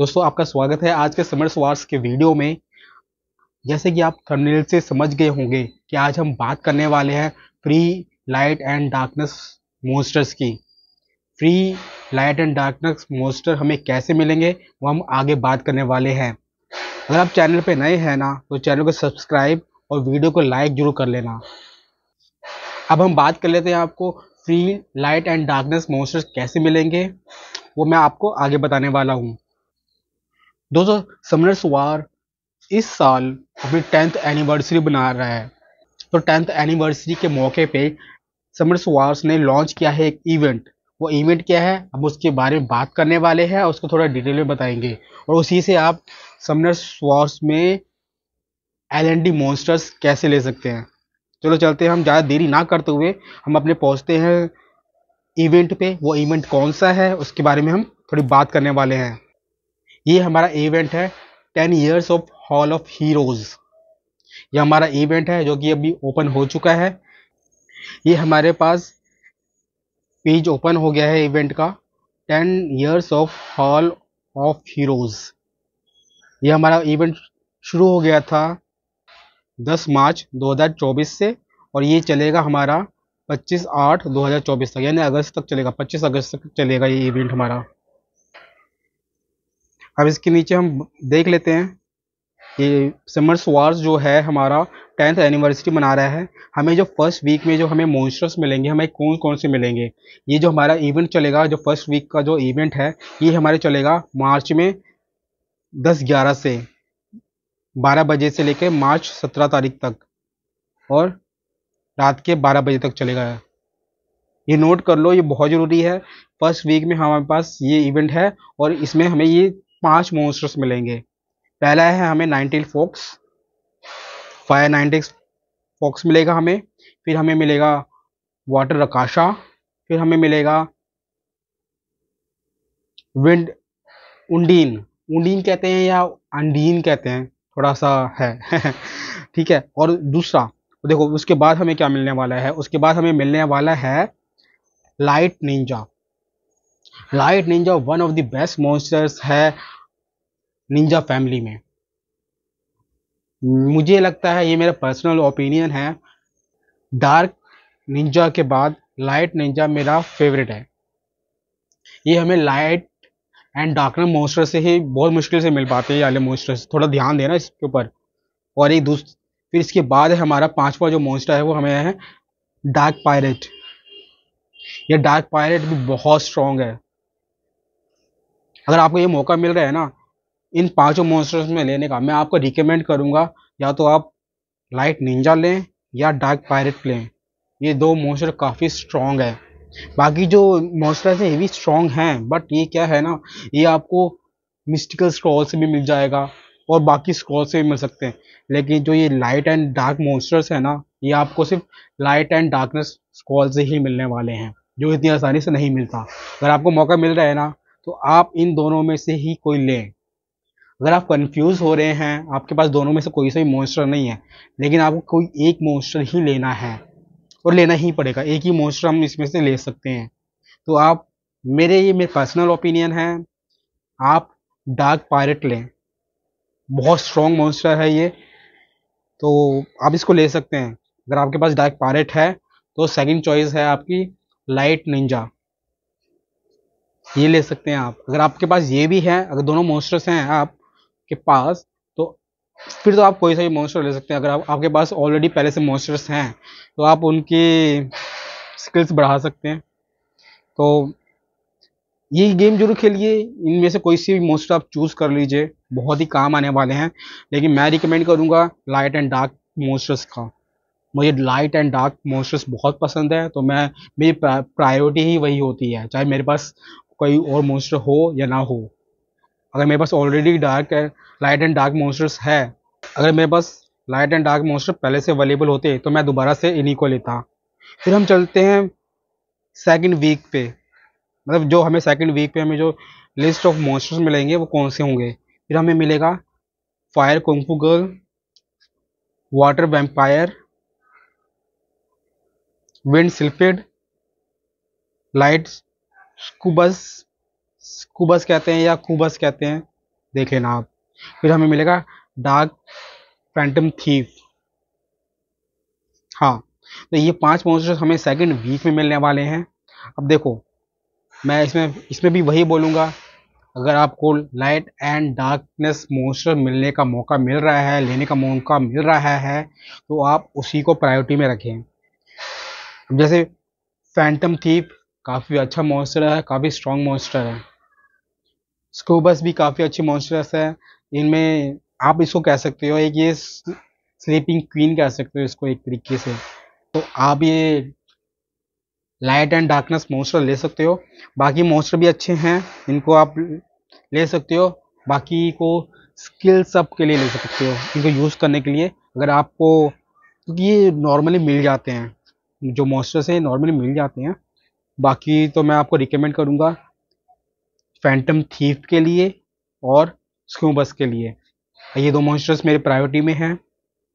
दोस्तों आपका स्वागत है आज के समर्स वार्स के वीडियो में जैसे कि आप थंबनेल से समझ गए होंगे कि आज हम बात करने वाले हैं free light and darkness monsters की free light and darkness monster हमें कैसे मिलेंगे वो हम आगे बात करने वाले हैं अगर आप चैनल पर नए हैं ना तो चैनल को सब्सक्राइब और वीडियो को लाइक जरूर कर लेना अब हम बात कर लेते हैं आपको free light and darkness monsters कैसे मिलेंगे वो मैं आपको आगे बताने वाला हूँ दोस्तों वार इस साल अपनी टेंथ एनिवर्सरी बना रहा है तो टेंथ एनिवर्सरी के मौके पे वार्स ने लॉन्च किया है एक इवेंट वो इवेंट क्या है हम उसके बारे में बात करने वाले हैं और उसको थोड़ा डिटेल में बताएंगे और उसी से आप वार्स में एल एन डी मॉन्स्टर्स कैसे ले सकते हैं चलो चलते हैं हम ज़्यादा देरी ना करते हुए हम अपने पहुँचते हैं इवेंट पे वो इवेंट कौन सा है उसके बारे में हम थोड़ी बात करने वाले हैं ये हमारा इवेंट है ten years of hall of heroes ये हमारा इवेंट है जो कि अभी ओपन हो चुका है ये हमारे पास पेज ओपन हो गया है इवेंट का ten years of hall of heroes ये हमारा इवेंट शुरू हो गया था 10 मार्च 2024 से और ये चलेगा हमारा 25 आठ 2024 तक यानी अगस्त तक चलेगा 25 अगस्त तक चलेगा ये इवेंट हमारा अब इसके नीचे हम देख लेते हैं ये समर्स वार्स जो है हमारा टेंथ एनिवर्सरी मना रहा है हमें जो फर्स्ट वीक में जो हमें मॉन्स्टर्स मिलेंगे हमें कौन कौन से मिलेंगे ये जो हमारा इवेंट चलेगा जो फर्स्ट वीक का जो इवेंट है ये हमारे चलेगा मार्च में दस ग्यारह से बारह बजे से लेकर मार्च सत्रह तारीख तक और रात के बारह बजे तक चलेगा ये नोट कर लो ये बहुत ज़रूरी है फर्स्ट वीक में हमारे पास ये इवेंट है और इसमें हमें ये पांच मोन्स्टर्स मिलेंगे पहला है हमें nineteen fox fire ninety fox मिलेगा हमें फिर हमें मिलेगा वाटर रकाशा फिर हमें मिलेगा विंड उंडीन उंडीन कहते हैं या अंडीन कहते हैं थोड़ा सा है ठीक है और दूसरा देखो उसके बाद हमें क्या मिलने वाला है उसके बाद हमें मिलने वाला है light ninja light ninja one of the best monsters है निंजा फैमिली में मुझे लगता है ये मेरा पर्सनल ओपिनियन है डार्क निंजा के बाद लाइट निंजा मेरा फेवरेट है ये हमें लाइट एंड डार्कनर मोस्टर से ही बहुत मुश्किल से मिल पाते हैं ये मोस्टर थोड़ा ध्यान देना इसके ऊपर और एक दूसरे फिर इसके बाद हमारा पांचवा जो मोस्टर है वो हमें है डार्क पायरेट ये डार्क पायरेट भी बहुत स्ट्रॉन्ग है अगर आपको ये मौका मिल रहा है ना इन पांचों मॉन्स्टर्स में लेने का मैं आपको रिकमेंड करूँगा या तो आप लाइट निंजा लें या डार्क पायरेट लें ये दो मॉन्स्टर काफ़ी स्ट्रॉन्ग है बाकी जो मॉन्स्टर्स हैं ये भी स्ट्रॉन्ग हैं बट ये क्या है ना ये आपको मिस्टिकल स्क्रॉल से भी मिल जाएगा और बाकी स्क्रॉल से भी मिल सकते हैं लेकिन जो ये लाइट एंड डार्क मॉन्स्टर्स है ना ये आपको सिर्फ लाइट एंड डार्कनेस स्क्रॉल से ही मिलने वाले हैं जो इतनी आसानी से नहीं मिलता अगर आपको मौका मिल रहा है ना तो आप इन दोनों में से ही कोई लें अगर आप कंफ्यूज हो रहे हैं आपके पास दोनों में से कोई सा भी मॉइस्चर नहीं है लेकिन आपको कोई एक मॉइस्चर ही लेना है और लेना ही पड़ेगा एक ही मोस्टर हम इसमें से ले सकते हैं तो आप मेरे ये मेरे पर्सनल ओपिनियन है आप डार्क पायरेट लें बहुत स्ट्रॉन्ग मोस्टर है ये तो आप इसको ले सकते हैं अगर आपके पास डार्क पायरेट है तो सेकंड चॉइस है आपकी लाइट निंजा ये ले सकते हैं आप अगर आपके पास ये भी है अगर दोनों मॉन्स्टर्स हैं आप के पास तो फिर तो आप कोई सा भी मॉन्स्टर ले सकते हैं अगर आप, आपके पास ऑलरेडी पहले से मॉन्स्टर्स हैं तो आप उनकी स्किल्स बढ़ा सकते हैं तो ये गेम जरूर खेलिए इनमें से कोई सी भी मोस्टर आप चूज़ कर लीजिए बहुत ही काम आने वाले हैं लेकिन मैं रिकमेंड करूँगा लाइट एंड डार्क मोस्टर्स का मुझे लाइट एंड डार्क मोस्टर्स बहुत पसंद है तो मैं मेरी प्रायोरिटी ही वही होती है चाहे मेरे पास कोई और मोस्टर हो या ना हो अगर मेरे पास already dark light and dark monsters है अगर मेरे पास लाइट एंड डार्क मोस्टर पहले से अवेलेबल होते तो मैं दोबारा से इन्हीं को लेता फिर हम चलते हैं सेकेंड वीक पे मतलब जो हमें सेकेंड वीक पे हमें जो लिस्ट ऑफ मोस्टर्स मिलेंगे वो कौन से होंगे फिर हमें मिलेगा fire kung fu girl water vampire wind sylphid light succubus कुबस कहते हैं या कुबस कहते हैं देख लेना आप फिर हमें मिलेगा डार्क फैंटम थीफ हाँ तो ये पांच मॉन्स्टर हमें सेकंड वीक में मिलने वाले हैं अब देखो मैं इसमें इसमें भी वही बोलूँगा अगर आपको लाइट एंड डार्कनेस मॉन्स्टर मिलने का मौका मिल रहा है लेने का मौका मिल रहा है तो आप उसी को प्रायोरिटी में रखें जैसे फैंटम थीप काफ़ी अच्छा मॉन्स्टर है काफ़ी स्ट्रॉन्ग मॉन्स्टर है स्कूबस भी काफ़ी अच्छे मॉन्स्टर्स है इनमें आप इसको कह सकते हो एक ये स्लीपिंग क्वीन कह सकते हो इसको एक तरीके से तो आप ये लाइट एंड डार्कनेस मॉन्स्टर ले सकते हो बाकी मॉन्स्टर भी अच्छे हैं इनको आप ले सकते हो बाकी को स्किल्स अप के लिए ले सकते हो इनको यूज़ करने के लिए अगर आपको क्योंकि ये नॉर्मली मिल जाते हैं जो मॉन्स्टर्स हैं नॉर्मली मिल जाते हैं बाकी तो मैं आपको रिकमेंड करूँगा फैंटम थीफ के लिए और स्क्यूबस के लिए ये दो मॉन्स्टर्स मेरे प्रायोरिटी में हैं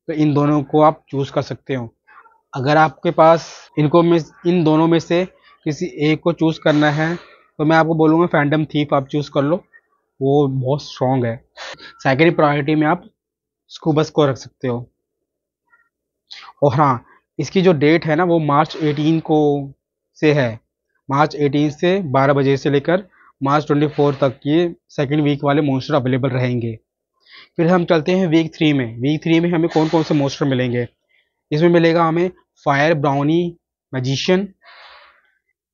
तो इन दोनों को आप चूज़ कर सकते हो अगर आपके पास इनको में इन दोनों में से किसी एक को चूज़ करना है तो मैं आपको बोलूँगा फैंटम थीफ आप चूज़ कर लो वो बहुत स्ट्रॉन्ग है सेकेंड प्रायोरिटी में आप स्कूबस को रख सकते हो और हाँ इसकी जो डेट है ना वो मार्च 18 को से है मार्च 18 से 12 बजे से लेकर मार्च 24 तक ये सेकेंड वीक वाले मोस्टर अवेलेबल रहेंगे फिर हम चलते हैं वीक थ्री में वीक थ्री में हमें कौन कौन से मोस्टर मिलेंगे इसमें मिलेगा हमें फायर ब्राउनी मैजिशियन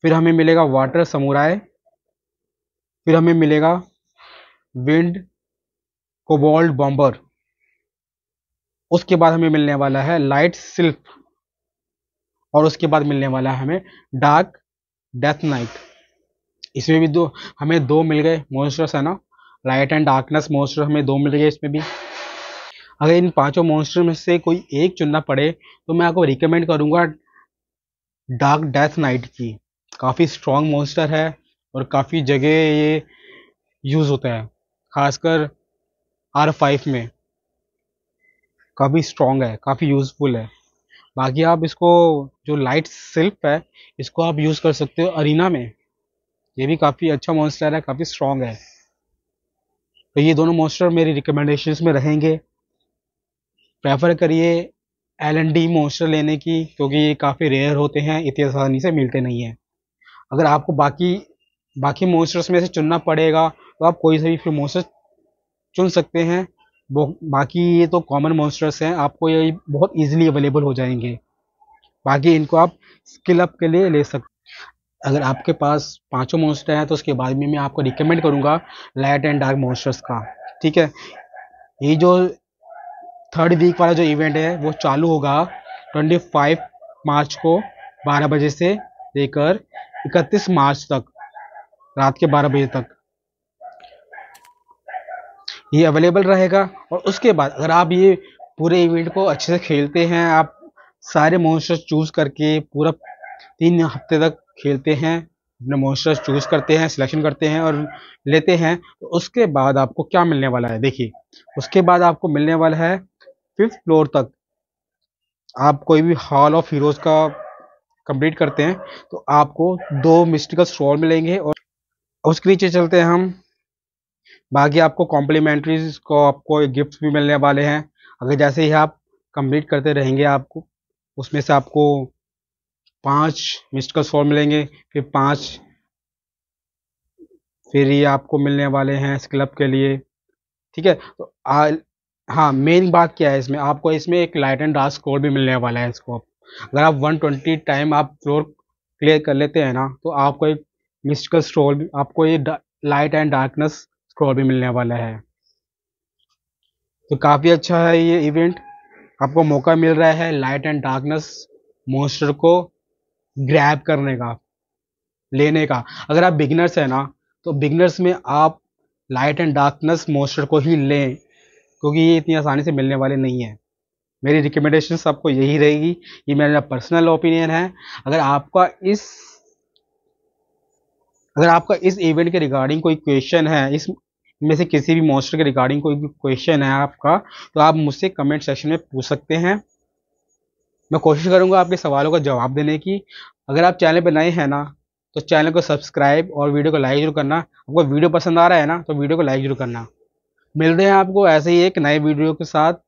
फिर हमें मिलेगा वाटर समुराय फिर हमें मिलेगा विंड कोबॉल्ड बॉम्बर उसके बाद हमें मिलने वाला है लाइट सिल्फ और उसके बाद मिलने वाला है हमें डार्क डेथ नाइट इसमें भी दो हमें दो मिल गए मॉन्स्टर्स है ना लाइट एंड डार्कनेस मोस्टर हमें दो मिल गए इसमें भी अगर इन पांचों मोस्टर में से कोई एक चुनना पड़े तो मैं आपको रिकमेंड करूँगा डार्क डेथ नाइट की काफ़ी स्ट्रॉन्ग मोस्टर है और काफ़ी जगह ये यूज़ होता है खासकर आर फाइव में काफ़ी स्ट्रॉन्ग है काफ़ी यूज़फुल है बाकी आप इसको जो लाइट सिल्प है इसको आप यूज़ कर सकते हो अरीना में ये भी काफ़ी अच्छा मॉन्स्टर है काफ़ी स्ट्रॉन्ग है तो ये दोनों मॉन्स्टर मेरी रिकमेंडेशन में रहेंगे प्रेफर करिए एल एन डी मॉन्स्टर लेने की क्योंकि ये काफ़ी रेयर होते हैं इतनी आसानी से मिलते नहीं हैं अगर आपको बाकी बाकी मॉन्स्टर्स में से चुनना पड़ेगा तो आप कोई से भी फिर मॉन्स्टर चुन सकते हैं बाकी ये तो कॉमन मॉन्स्टर्स हैं आपको ये बहुत इजीली अवेलेबल हो जाएंगे बाकी इनको आप स्किल अप के लिए ले सकते अगर आपके पास पांचों मॉन्स्टर हैं तो उसके बाद में मैं आपको रिकमेंड करूँगा लाइट एंड डार्क मॉन्स्टर्स का ठीक है ये जो थर्ड वीक वाला जो इवेंट है वो चालू होगा ट्वेंटी फाइव मार्च को बारह बजे से लेकर इकतीस मार्च तक रात के बारह बजे तक ये अवेलेबल रहेगा और उसके बाद अगर आप ये पूरे इवेंट को अच्छे से खेलते हैं आप सारे मोन्स्टर्स चूज़ करके पूरा तीन हफ्ते तक खेलते हैं अपने मोस्टर्स चूज करते हैं सिलेक्शन करते हैं और लेते हैं तो उसके बाद आपको क्या मिलने वाला है देखिए उसके बाद आपको मिलने वाला है फिफ्थ फ्लोर तक आप कोई भी हॉल ऑफ हीरोज का कंप्लीट करते हैं तो आपको दो मिस्टिकल स्टॉल मिलेंगे और उसके नीचे चलते हैं हम बाकी आपको कॉम्प्लीमेंट्रीज को आपको गिफ्ट भी मिलने वाले हैं अगर जैसे ही आप कंप्लीट करते रहेंगे आपको उसमें से आपको पांच मिस्ड कॉल फॉर मिलेंगे फिर पांच फिर ये आपको मिलने वाले हैं इस क्लब के लिए ठीक है तो आ, हाँ मेन बात क्या है इसमें आपको इसमें एक लाइट एंड डार्क स्कोर भी मिलने वाला है इसको अगर आप 120 टाइम आप फ्लोर क्लियर कर लेते हैं ना तो आपको एक मिस्टिकल स्क्रोल आपको ये लाइट एंड डार्कनेस स्कोर भी मिलने वाला है तो काफ़ी अच्छा है ये इवेंट आपको मौका मिल रहा है लाइट एंड डार्कनेस मोस्टर को ग्रैब करने का लेने का अगर आप बिगनर्स हैं ना तो बिगनर्स में आप लाइट एंड डार्कनेस मोस्टर को ही लें क्योंकि ये इतनी आसानी से मिलने वाले नहीं हैं मेरी रिकमेंडेशन सबको यही रहेगी ये मेरा पर्सनल ओपिनियन है अगर आपका इस अगर आपका इस इवेंट के रिगार्डिंग कोई क्वेश्चन है इस में से किसी भी मॉइस्चर के रिगार्डिंग कोई क्वेश्चन है आपका तो आप मुझसे कमेंट सेक्शन में पूछ सकते हैं मैं कोशिश करूंगा आपके सवालों का जवाब देने की अगर आप चैनल पर नए हैं ना तो चैनल को सब्सक्राइब और वीडियो को लाइक जरूर करना आपको वीडियो पसंद आ रहा है ना तो वीडियो को लाइक जरूर करना मिलते हैं आपको ऐसे ही एक नए वीडियो के साथ